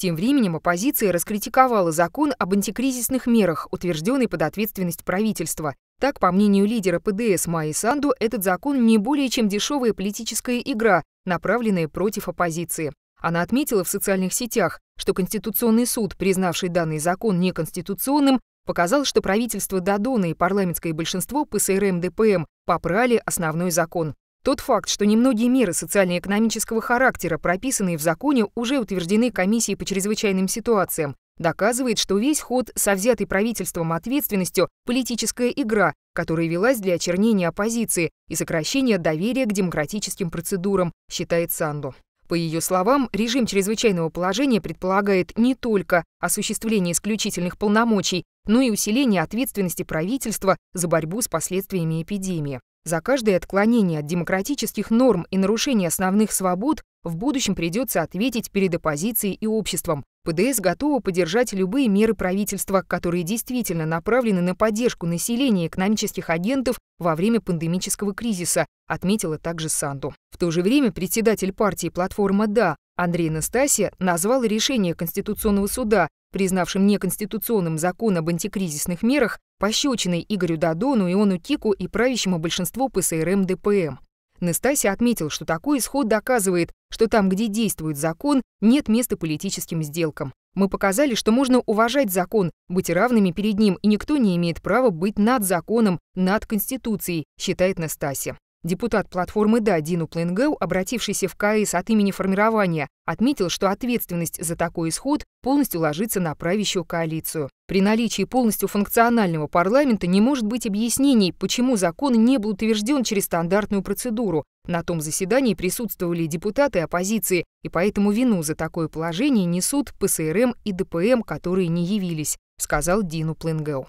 Тем временем оппозиция раскритиковала закон об антикризисных мерах, утвержденный под ответственность правительства. Так, по мнению лидера ПДС Майи Санду, этот закон не более чем дешевая политическая игра, направленная против оппозиции. Она отметила в социальных сетях, что Конституционный суд, признавший данный закон неконституционным, показал, что правительство Дадона и парламентское большинство ПСРМ-ДПМ поправили основной закон. Тот факт, что немногие меры социально-экономического характера, прописанные в законе, уже утверждены комиссией по чрезвычайным ситуациям, доказывает, что весь ход со взятой правительством ответственностью – политическая игра, которая велась для очернения оппозиции и сокращения доверия к демократическим процедурам, считает Санду. По ее словам, режим чрезвычайного положения предполагает не только осуществление исключительных полномочий, ну и усиление ответственности правительства за борьбу с последствиями эпидемии. За каждое отклонение от демократических норм и нарушение основных свобод в будущем придется ответить перед оппозицией и обществом. ПДС готова поддержать любые меры правительства, которые действительно направлены на поддержку населения и экономических агентов во время пандемического кризиса, отметила также Санду. В то же время председатель партии «Платформа Да» Андрей Настасия назвал решение Конституционного суда признавшим неконституционным закон об антикризисных мерах, пощечиной Игорю Дадону, Иону Кику и правящему большинству ПСРМ ДПМ. Настасья отметил, что такой исход доказывает, что там, где действует закон, нет места политическим сделкам. Мы показали, что можно уважать закон, быть равными перед ним, и никто не имеет права быть над законом, над Конституцией, считает Настасья. Депутат платформы «Да» Дину Пленгеу, обратившийся в КС от имени формирования, отметил, что ответственность за такой исход полностью ложится на правящую коалицию. При наличии полностью функционального парламента не может быть объяснений, почему закон не был утвержден через стандартную процедуру. На том заседании присутствовали депутаты оппозиции, и поэтому вину за такое положение несут ПСРМ и ДПМ, которые не явились, сказал Дину Пленгеу.